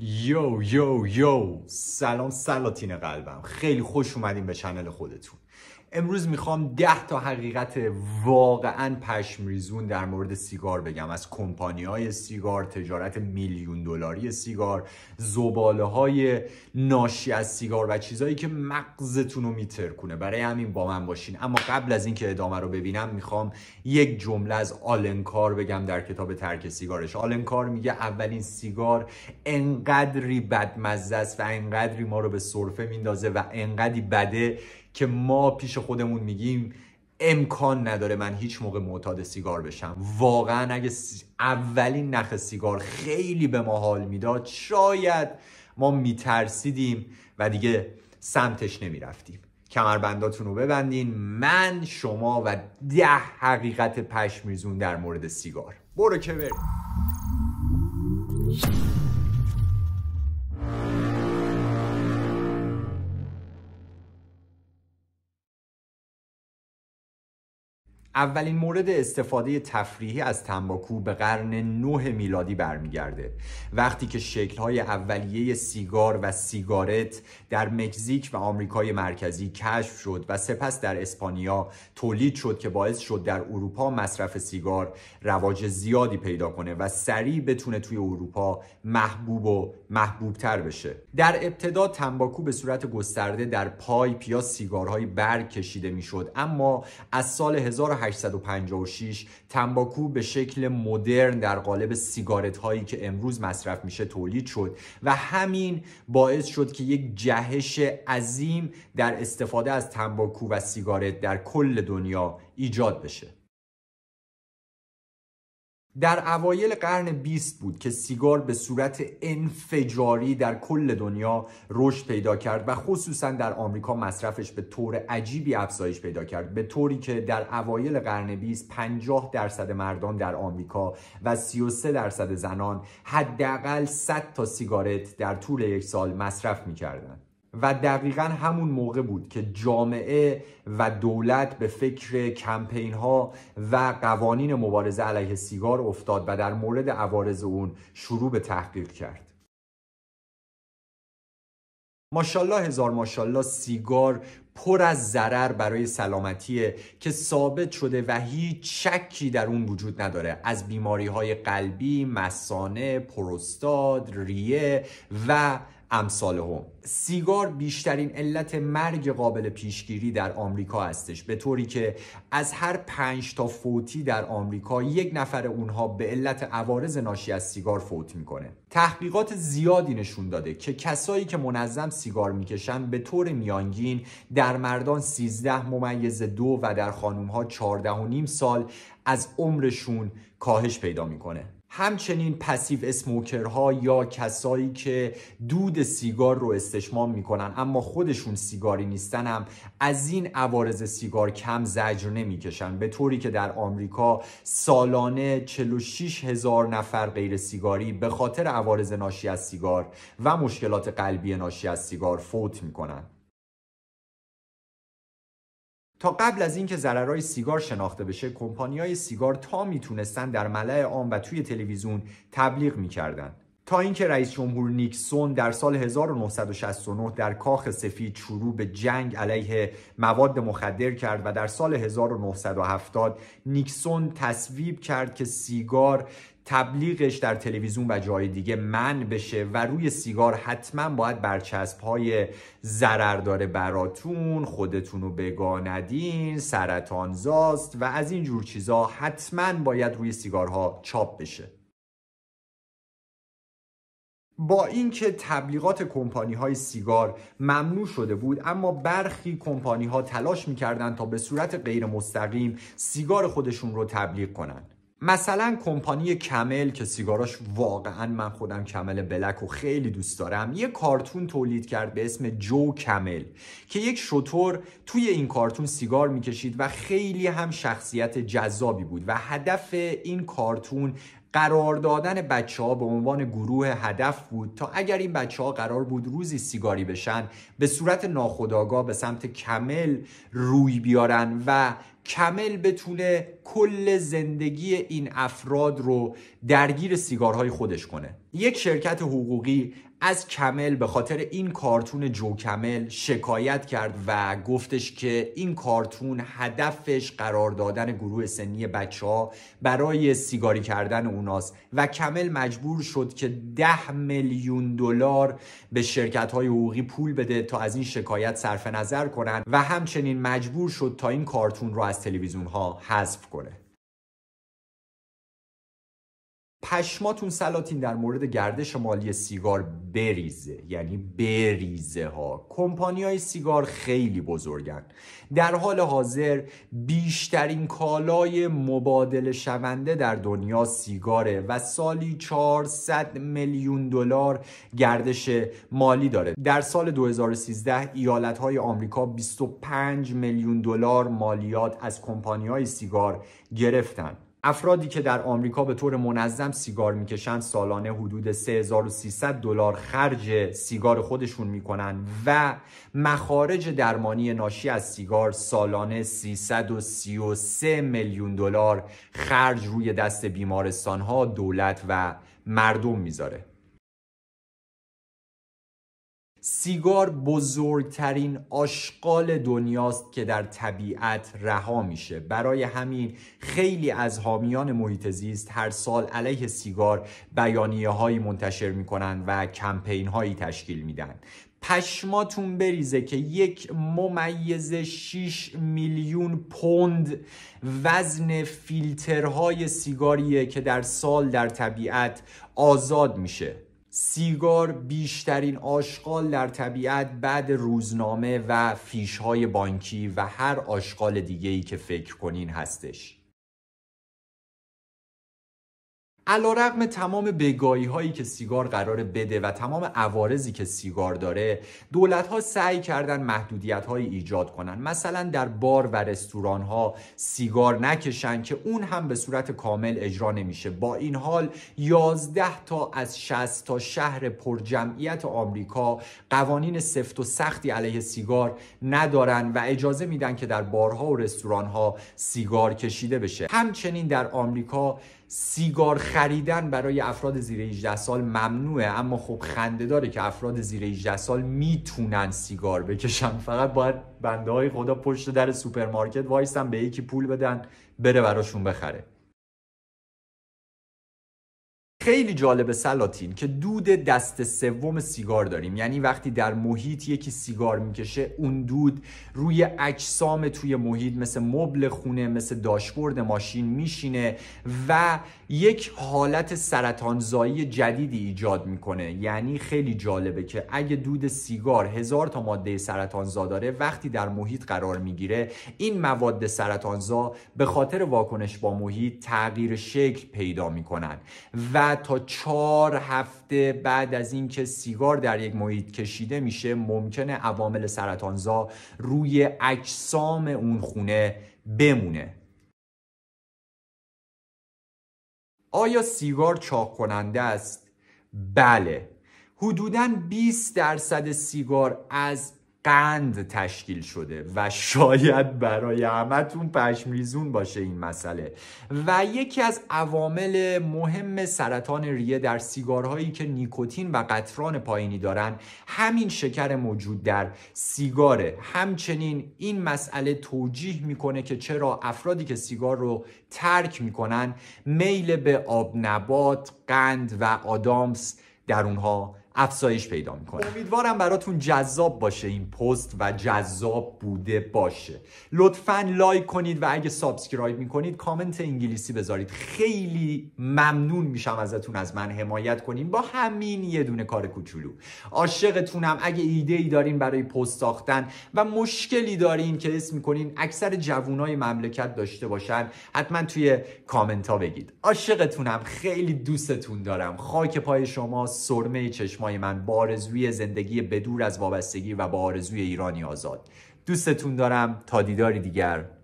یو یو یو سلام سلاطین قلبم خیلی خوش اومدین به چنل خودتون امروز میخوام ده تا حقیقت واقعا ریزون در مورد سیگار بگم از کمپانی های سیگار تجارت میلیون دلاری سیگار زباله های ناشی از سیگار و چیزهایی که مغزتون رو میترکونه برای همین با من باشین اما قبل از اینکه ادامه رو ببینم میخوام یک جمله از آلنکار بگم در کتاب ترک سیگارش آلنکار میگه اولین سیگار انقدری بدمزه است و انقدری ما رو به صرفه میندازه و انقدری بده که ما پیش خودمون میگیم امکان نداره من هیچ موقع معتاد سیگار بشم واقعا اگه اولین نخ سیگار خیلی به ما حال میداد شاید ما میترسیدیم و دیگه سمتش نمیرفتیم کمربنداتون رو ببندین من شما و ده حقیقت پشمیزون در مورد سیگار برو که بریم اولین مورد استفاده تفریحی از تنباکو به قرن 9 میلادی برمیگرده وقتی که شکلهای اولیه سیگار و سیگارت در مکزیک و آمریکای مرکزی کشف شد و سپس در اسپانیا تولید شد که باعث شد در اروپا مصرف سیگار رواج زیادی پیدا کنه و سریع بتونه توی اروپا محبوب و محبوبتر بشه در ابتدا تنباکو به صورت گسترده در پایپ یا سیگارهای برگ کشیده میشد اما از سال 1000 1856 تنباکو به شکل مدرن در قالب سیگارت هایی که امروز مصرف میشه تولید شد و همین باعث شد که یک جهش عظیم در استفاده از تنباکو و سیگارت در کل دنیا ایجاد بشه در اوایل قرن 20 بود که سیگار به صورت انفجاری در کل دنیا رشد پیدا کرد و خصوصا در آمریکا مصرفش به طور عجیبی افزایش پیدا کرد به طوری که در اوایل قرن 20 50 درصد مردان در آمریکا و 33 درصد زنان حداقل 100 تا سیگارت در طول یک سال مصرف می‌کردند و دقیقا همون موقع بود که جامعه و دولت به فکر کمپین ها و قوانین مبارزه علیه سیگار افتاد و در مورد عوارض اون شروع به تحقیق کرد ماشالله هزار ماشالله سیگار پر از ضرر برای سلامتیه که ثابت شده و هیچ شکی در اون وجود نداره از بیماری های قلبی، مسانه، پروستاد، ریه و امثال هم سیگار بیشترین علت مرگ قابل پیشگیری در آمریکا هستش به طوری که از هر پنج تا فوتی در آمریکا یک نفر اونها به علت عوارض ناشی از سیگار فوت میکنه تحقیقات زیادی نشون داده که کسایی که منظم سیگار میکشن به طور میانگین در مردان 13 ممیز دو و در خانوم ها 14 و نیم سال از عمرشون کاهش پیدا میکنه همچنین پسیو اسموکرها یا کسایی که دود سیگار رو استشمام میکنن اما خودشون سیگاری نیستن هم از این عوارض سیگار کم زجر نمیکشن به طوری که در آمریکا سالانه 46 هزار نفر غیر سیگاری به خاطر عوارض ناشی از سیگار و مشکلات قلبی ناشی از سیگار فوت میکنن تا قبل از اینکه ضررهای سیگار شناخته بشه کمپانیهای سیگار تا میتونستن در ملع عام و توی تلویزیون تبلیغ میکردند تا اینکه رئیس جمهور نیکسون در سال 1969 در کاخ سفید شروع به جنگ علیه مواد مخدر کرد و در سال 1970 نیکسون تصویب کرد که سیگار تبلیغش در تلویزیون و جای دیگه من بشه و روی سیگار حتما باید برچسب های زرر داره براتون خودتون بگاندین سرطان زاست و از این جور چیزا حتما باید روی سیگارها چاپ بشه با اینکه تبلیغات کمپانی های سیگار ممنوع شده بود اما برخی کمپانی ها تلاش میکردند تا به صورت غیر مستقیم سیگار خودشون رو تبلیغ کنند مثلا کمپانی کمل که سیگاراش واقعا من خودم کمل بلک و خیلی دوست دارم یه کارتون تولید کرد به اسم جو کمل که یک شطور توی این کارتون سیگار میکشید و خیلی هم شخصیت جذابی بود و هدف این کارتون قرار دادن بچه ها به عنوان گروه هدف بود تا اگر این بچه ها قرار بود روزی سیگاری بشن به صورت ناخودآگاه به سمت کمل روی بیارن و کمل بتونه کل زندگی این افراد رو درگیر سیگارهای خودش کنه یک شرکت حقوقی از کمل به خاطر این کارتون جو کمل شکایت کرد و گفتش که این کارتون هدفش قرار دادن گروه سنی بچه ها برای سیگاری کردن اوناست و کمل مجبور شد که ده میلیون دلار به شرکت های حقوقی پول بده تا از این شکایت صرف نظر کنند و همچنین مجبور شد تا این کارتون رو از تلویزیون ها حذف کنه پشماتون سلاتین در مورد گردش مالی سیگار بریزه یعنی بریزه ها کمپانی های سیگار خیلی بزرگن در حال حاضر بیشترین کالای مبادله شونده در دنیا سیگاره و سالی 400 میلیون دلار گردش مالی داره در سال 2013 ایالت های آمریکا 25 میلیون دلار مالیات از کمپانی های سیگار گرفتن افرادی که در آمریکا به طور منظم سیگار میکشند سالانه حدود 3300 دلار خرج سیگار خودشون میکنن و مخارج درمانی ناشی از سیگار سالانه 333 میلیون دلار خرج روی دست بیمارستان ها دولت و مردم میذاره سیگار بزرگترین آشغال دنیاست که در طبیعت رها میشه برای همین خیلی از حامیان محیط زیست هر سال علیه سیگار بیانیه هایی منتشر میکنن و کمپین هایی تشکیل میدن پشماتون بریزه که یک ممیز 6 میلیون پوند وزن فیلترهای سیگاریه که در سال در طبیعت آزاد میشه سیگار بیشترین آشغال در طبیعت بعد روزنامه و فیشهای بانکی و هر آشغال ای که فکر کنین هستش علا رقم تمام بگاهی هایی که سیگار قرار بده و تمام عوارضی که سیگار داره دولت ها سعی کردن محدودیت ایجاد کنن مثلا در بار و رستوران ها سیگار نکشن که اون هم به صورت کامل اجرا نمیشه با این حال 11 تا از 60 تا شهر پر جمعیت آمریکا قوانین سفت و سختی علیه سیگار ندارن و اجازه میدن که در بارها و رستوران ها سیگار کشیده بشه همچنین در آمریکا سیگار خریدن برای افراد زیر 18 سال ممنوعه اما خب خنده داره که افراد زیر 18 سال میتونن سیگار بکشن فقط باید بنده های خدا پشت در سوپرمارکت وایستن به یکی پول بدن بره براشون بخره خیلی جالب سلاتین که دود دست سوم سیگار داریم یعنی وقتی در محیط یکی سیگار میکشه اون دود روی اجسام توی محیط مثل مبل خونه مثل داشبورد ماشین میشینه و یک حالت سرطانزایی جدیدی ایجاد میکنه یعنی خیلی جالبه که اگه دود سیگار هزار تا ماده سرطانزا داره وقتی در محیط قرار میگیره این مواد سرطانزا به خاطر واکنش با محیط تغییر شکل پیدا میکنن و تا چهار هفته بعد از اینکه سیگار در یک محیط کشیده میشه ممکنه عوامل سرطانزا روی اجسام اون خونه بمونه آیا سیگار چاق کننده است؟ بله حدوداً 20 درصد سیگار از قند تشکیل شده و شاید برای همتون پشمریزون باشه این مسئله و یکی از عوامل مهم سرطان ریه در سیگارهایی که نیکوتین و قطران پایینی دارن همین شکر موجود در سیگاره همچنین این مسئله توجیه میکنه که چرا افرادی که سیگار رو ترک میکنن میل به آب نبات، قند و آدامس در اونها افزایش پیدا میکنه امیدوارم براتون جذاب باشه این پست و جذاب بوده باشه لطفا لایک کنید و اگه سابسکرایب میکنید کامنت انگلیسی بذارید خیلی ممنون میشم ازتون از من حمایت کنین با همین یه دونه کار کوچولو عاشقتونم اگه ایده ای دارین برای پست ساختن و مشکلی دارین که اسم میکنین اکثر جوونای مملکت داشته باشن حتما توی کامنت ها بگید عاشقتونم خیلی دوستتون دارم خاک پای شما سرمه چشم چشمای من با آرزوی زندگی بدور از وابستگی و با آرزوی ایرانی آزاد دوستتون دارم تا دیداری دیگر